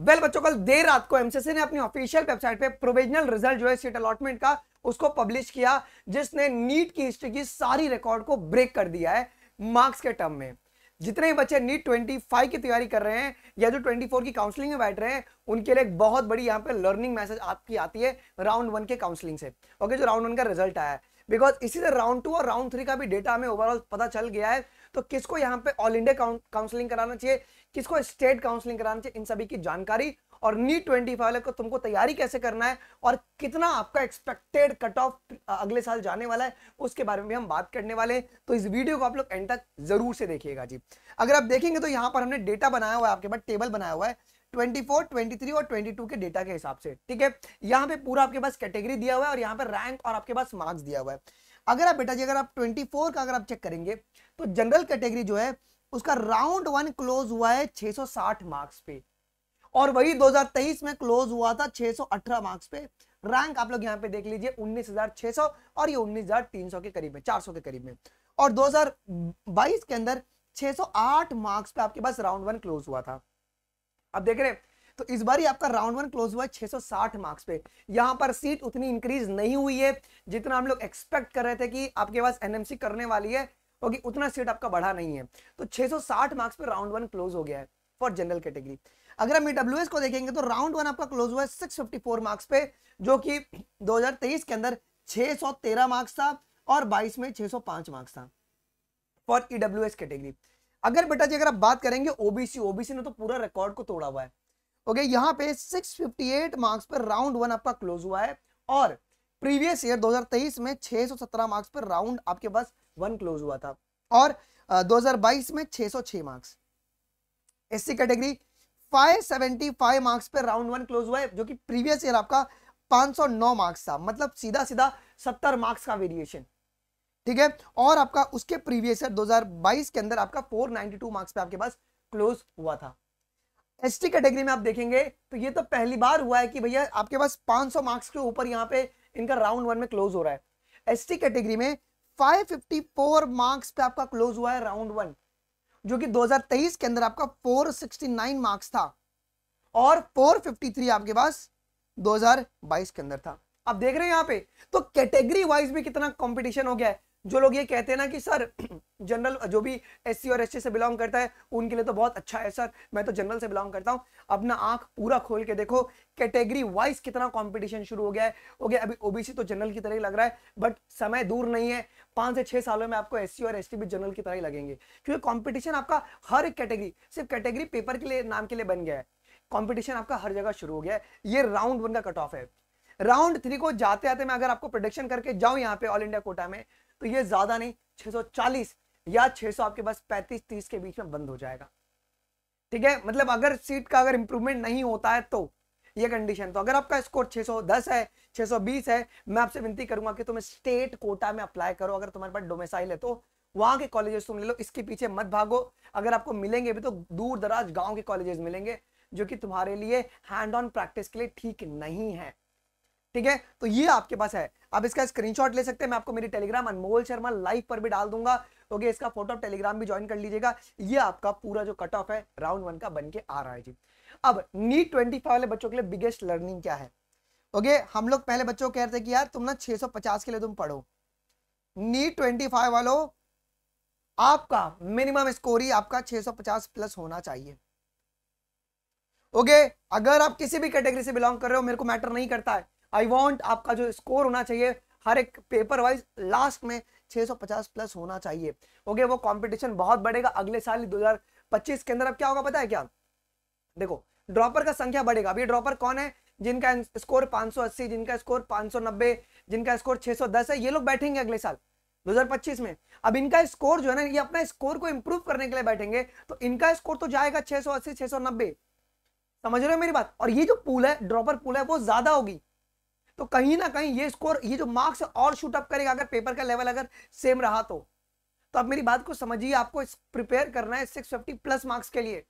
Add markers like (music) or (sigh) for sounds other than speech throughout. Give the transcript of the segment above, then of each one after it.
well well, बच्चों कल देर रात को एमसीसी ने अपनी ऑफिशियल वेबसाइट पे प्रोविजनल रिजल्ट जो है सीट अलॉटमेंट का उसको पब्लिश किया जिसने नीट की हिस्ट्री की सारी रिकॉर्ड को ब्रेक कर दिया है मार्क्स के टर्म में जितने ही बच्चे नीट 25 की तैयारी कर रहे हैं या जो 24 की काउंसलिंग में बैठ रहे हैं उनके लिए एक बहुत बड़ी यहाँ पे लर्निंग मैसेज आपकी आती है राउंड वन के काउंसलिंग से ओके जो राउंड वन का रिजल्ट आया है बिकॉज इसी से राउंड टू और राउंड थ्री का भी डेटा हमें ओवरऑल पता चल गया है तो किसको यहाँ पे ऑल इंडिया काउंसलिंग कराना चाहिए किसको स्टेट काउंसलिंग कराना चाहिए इन सभी की जानकारी और नीट ट्वेंटी फाइव को तुमको तैयारी कैसे करना है और कितना आपका एक्सपेक्टेड कट ऑफ अगले साल जाने वाला है उसके बारे में भी हम बात करने वाले हैं तो इस वीडियो को आप लोग एंड तक जरूर से देखिएगा जी अगर आप देखेंगे तो यहाँ पर हमने डेटा बनाया हुआ है आपके पास टेबल बनाया हुआ है 24, 23 और 22 के डेटा के हिसाब से ठीक है यहाँ पे पूरा आपके पास कैटेगरी दिया हुआ है और यहाँ पे रैंक और आपके पास मार्क्स दिया हुआ है अगर आप बेटा जी अगर आप 24 का अगर आप चेक करेंगे तो जनरल कैटेगरी जो है उसका राउंड वन क्लोज हुआ है 660 मार्क्स पे और वही 2023 में क्लोज हुआ था 618 मार्क्स पे रैंक आप लोग यहाँ पे देख लीजिए 19,600 और ये के करीब में 400 के करीब में और 2022 के अंदर मार्क्स पे आपके पास राउंड वन क्लोज हुआ था अब देख रहे हैं तो इस बार ही आपका राउंड वन क्लोज हुआ है 660 मार्क्स पे यहां पर सीट उतनी इंक्रीज नहीं हुई है जितना हम लोग एक्सपेक्ट कर रहे थे कि आपके पास एनएमसी करने वाली है क्योंकि तो उतना सीट आपका बढ़ा नहीं है तो 660 मार्क्स पे राउंड वन क्लोज हो गया है फॉर जनरल कैटेगरी अगर हम ईडब्ल्यू e को देखेंगे तो राउंड वन आपका क्लोज हुआ है सिक्स मार्क्स पे जो कि दो के अंदर 613 मार्क्स था और बाईस में 605 मार्क्स था फॉर ईडब्ल्यू कैटेगरी अगर बेटा जी अगर आप बात करेंगे ओबीसी ओबीसी ने तो पूरा रिकॉर्ड को तोड़ा हुआ है ओके यहाँ पे 658 मार्क्स पर राउंड वन आपका क्लोज हुआ है और प्रीवियस ईयर 2023 में 617 मार्क्स पर राउंड आपके पास वन क्लोज हुआ था और आ, 2022 में 606 मार्क्स एस कैटेगरी 575 मार्क्स पर राउंड वन क्लोज हुआ है जो कि प्रीवियस ईयर आपका 509 मार्क्स था मतलब सीधा सीधा 70 मार्क्स का वेरिएशन ठीक है और आपका उसके प्रीवियस ईयर 2022 के अंदर आपका 492 मार्क्स पे आपके पास क्लोज हुआ था एस कैटेगरी में आप देखेंगे तो ये तो पहली बार हुआ है कि भैया आपके पास 500 मार्क्स के ऊपर यहाँ पे इनका राउंड वन में क्लोज हो रहा है एस कैटेगरी में 554 मार्क्स पे आपका क्लोज हुआ है राउंड वन जो कि 2023 के अंदर आपका 469 मार्क्स था और 453 आपके पास 2022 के अंदर था आप देख रहे हैं यहाँ पे तो कैटेगरी वाइज भी कितना कंपटीशन हो गया है जो लोग ये कहते हैं ना कि सर जनरल जो भी एस और एस से बिलोंग करता है उनके लिए तो बहुत अच्छा है सर मैं तो जनरल से बिलोंग करता हूँ अपना आंख पूरा खोल के देखो कैटेगरी वाइज कितना कंपटीशन शुरू हो गया है हो गया अभी ओबीसी तो जनरल की तरह ही लग रहा है बट समय दूर नहीं है पाँच से छह सालों में आपको एस और एस भी जनरल की तरह ही लगेंगे क्योंकि कॉम्पिटिशन आपका हर एक कैटेगरी सिर्फ कैटेगरी पेपर के लिए नाम के लिए बन गया है कॉम्पिटिशन आपका हर जगह शुरू हो गया है ये राउंड वन का कट ऑफ है राउंड थ्री को जाते आते मैं अगर आपको प्रोडक्शन करके जाऊं यहाँ पे ऑल इंडिया कोटा में तो ये ज़्यादा नहीं 640 या 600 आपके पास 35 30 के बीच में बंद हो जाएगा ठीक है मतलब अगर सीट का अगर इंप्रूवमेंट नहीं होता है तो ये कंडीशन तो अगर आपका स्कोर 610 है 620 है मैं आपसे विनती करूंगा कि तुम स्टेट कोटा में अप्लाई करो अगर तुम्हारे पास डोमेसाइल है तो वहां के कॉलेजेस तुम ले लो इसके पीछे मत भागो अगर आपको मिलेंगे भी तो दूर दराज गाँव के कॉलेजेस मिलेंगे जो कि तुम्हारे लिए हैंड ऑन प्रैक्टिस के लिए ठीक नहीं है ठीक है तो ये आपके पास है आप इसका स्क्रीनशॉट ले सकते हैं मैं आपको मेरी टेलीग्राम अनमोल शर्मा लाइव पर भी डाल दूंगा ओके तो इसका फोटो टेलीग्राम भी ज्वाइन कर लीजिएगा ये आपका पूरा जो कट ऑफ है राउंड वन का बन के आ रहा है जी अब नीट ट्वेंटी वाले बच्चों के लिए बिगेस्ट लर्निंग क्या है ओके हम लोग पहले बच्चों कह रहे थे कि यार तुम ना 650 के लिए तुम पढ़ो नीट ट्वेंटी वालों आपका मिनिमम स्कोर ही आपका 650 प्लस होना चाहिए ओके okay, अगर आप किसी भी कैटेगरी से बिलोंग कर रहे हो मेरे को मैटर नहीं करता है आई वॉन्ट आपका जो स्कोर होना चाहिए हर एक पेपर वाइज लास्ट में 650 प्लस होना चाहिए ओके okay, वो कंपटीशन बहुत बढ़ेगा अगले साल 2025 के अंदर अब क्या होगा पता है क्या देखो ड्रॉपर का संख्या बढ़ेगा अभी ड्रॉपर कौन है जिनका स्कोर 580 जिनका स्कोर 590 जिनका स्कोर 610 है ये लोग बैठेंगे अगले साल 2025 में अब इनका स्कोर जो है ना ये अपना स्कोर को इंप्रूव करने के लिए बैठेंगे तो इनका स्कोर तो जाएगा छह सौ समझ रहे हो मेरी बात और ये जो पुल है ड्रॉपर पुल है वो ज्यादा होगी तो कहीं ना कहीं ये स्कोर ये जो मार्क्स और शूटअप करेगा अगर पेपर का लेवल अगर सेम रहा तो तो आप मेरी बात को समझिए आपको प्रिपेयर करना है फिफ्टी प्लस मार्क्स के लिए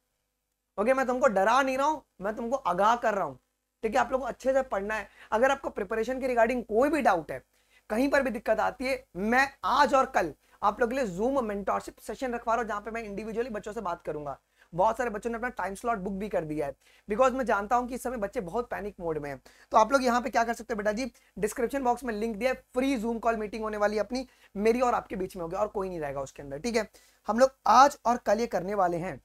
ओके मैं तुमको डरा नहीं रहा हूं मैं तुमको आगाह कर रहा हूं ठीक है आप लोग को अच्छे से पढ़ना है अगर आपको प्रिपरेशन के रिगार्डिंग कोई भी डाउट है कहीं पर भी दिक्कत आती है मैं आज और कल आप लोग के लिए जूम मेंटोरशिप सेशन रखवा रहा हूँ जहां पे मैं इंडिविजुअली बच्चों से बात करूंगा बहुत सारे बच्चों ने अपना टाइम स्लॉट बुक भी कर दिया है बिकॉज मैं जानता हूँ कि इस समय बच्चे बहुत पैनिक मोड में हैं तो आप लोग यहाँ पे क्या कर सकते हैं बेटा जी डिस्क्रिप्शन बॉक्स में लिंक दिया है फ्री जूम कॉल मीटिंग होने वाली अपनी मेरी और आपके बीच में होगी और कोई नहीं रहेगा उसके अंदर ठीक है हम लोग आज और कल ये करने वाले हैं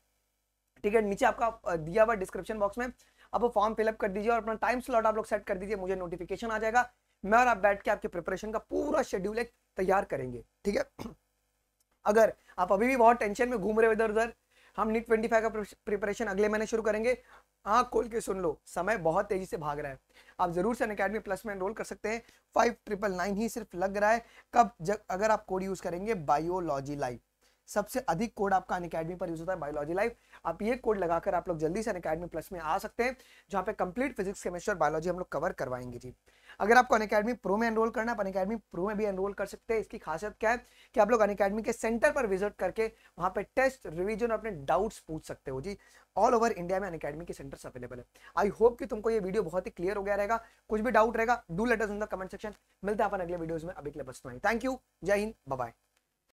ठीक है नीचे आपका दिया हुआ डिस्क्रिप्शन बॉक्स में आप वो फॉर्म फिलअप कर दीजिए और अपना टाइम स्लॉट आप लोग सेट कर दीजिए मुझे नोटिफिकेशन आ जाएगा मैं और आप बैठ के आपके प्रिपरेशन का पूरा शेड्यूल एक तैयार करेंगे ठीक है (clears throat) अगर आप अभी भी बहुत टेंशन में घूम रहे हो इधर उधर हम नीट ट्वेंटी फाइव का प्रिपरेशन अगले महीने शुरू करेंगे आँख खोल के सुन लो समय बहुत तेजी से भाग रहा है आप जरूर से अकेडमी प्लस में एनरोल कर सकते हैं फाइव ट्रिपल नाइन ही सिर्फ लग रहा है कब जब अगर आप कोड यूज करेंगे बायोलॉजी लाइफ सबसे अधिक कोड आपका अन पर यूज होता है बायोलॉजी लाइफ आप ये कोड लगाकर आप लोग जल्दी से अकेडमी प्लस में आ सकते हैं जहाँ पे कंप्लीट फिजिक्स केमिस्ट्री और बायोलॉजी हम लोग कवर करवाएंगे जी अगर आपको अनकेडमी प्रो में एनरोल करना आप अनकेडमी प्रो में भी एनरोल कर सकते हैं इसकी खासियत क्या है कि आप लोग अनकेडमी के सेंटर पर विजिट करके वहाँ पे टेस्ट रिवीजन अपने डाउट्स पूछ सकते हो जी ऑल ओवर इंडिया में अनकेडमी के सेंटर्स अवेलेबल है आई होप कि तुमको ये वीडियो बहुत ही क्लियर हो गया रहेगा कुछ भी डाउट रहेगा do letters in the comment section मिलते हैं अपन अगले वीडियोज में अभी के लिए बस थैंक यू जय हिंद बाय